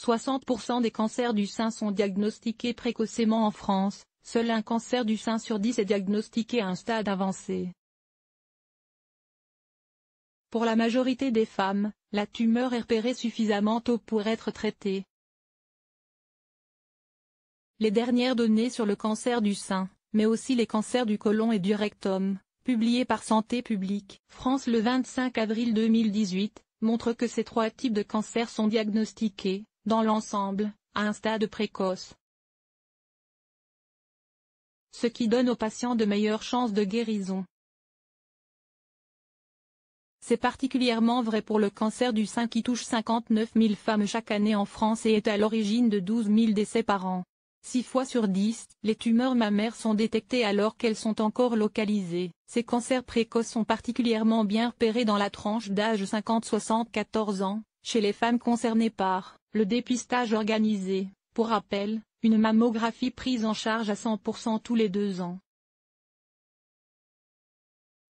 60% des cancers du sein sont diagnostiqués précocement en France, seul un cancer du sein sur 10 est diagnostiqué à un stade avancé. Pour la majorité des femmes, la tumeur est repérée suffisamment tôt pour être traitée. Les dernières données sur le cancer du sein, mais aussi les cancers du côlon et du rectum, publiées par Santé publique France le 25 avril 2018, montrent que ces trois types de cancers sont diagnostiqués, dans l'ensemble, à un stade précoce. Ce qui donne aux patients de meilleures chances de guérison. C'est particulièrement vrai pour le cancer du sein qui touche 59 000 femmes chaque année en France et est à l'origine de 12 000 décès par an. Six fois sur dix, les tumeurs mammaires sont détectées alors qu'elles sont encore localisées. Ces cancers précoces sont particulièrement bien repérés dans la tranche d'âge 50-74 ans, chez les femmes concernées par le dépistage organisé, pour rappel, une mammographie prise en charge à 100% tous les deux ans.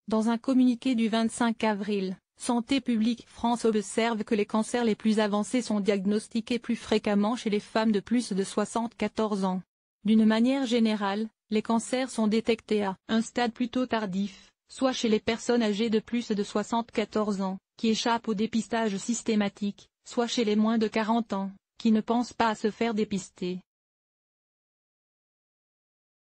Dans un communiqué du 25 avril, Santé publique France observe que les cancers les plus avancés sont diagnostiqués plus fréquemment chez les femmes de plus de 74 ans. D'une manière générale, les cancers sont détectés à un stade plutôt tardif, soit chez les personnes âgées de plus de 74 ans, qui échappent au dépistage systématique, soit chez les moins de 40 ans, qui ne pensent pas à se faire dépister.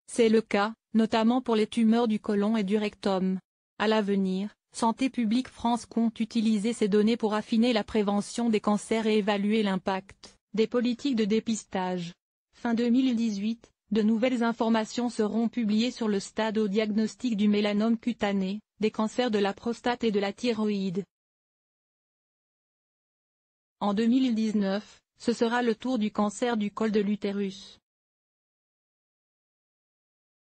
C'est le cas, notamment pour les tumeurs du côlon et du rectum. À l'avenir, Santé publique France compte utiliser ces données pour affiner la prévention des cancers et évaluer l'impact des politiques de dépistage. Fin 2018, de nouvelles informations seront publiées sur le stade au diagnostic du mélanome cutané, des cancers de la prostate et de la thyroïde. En 2019, ce sera le tour du cancer du col de l'utérus.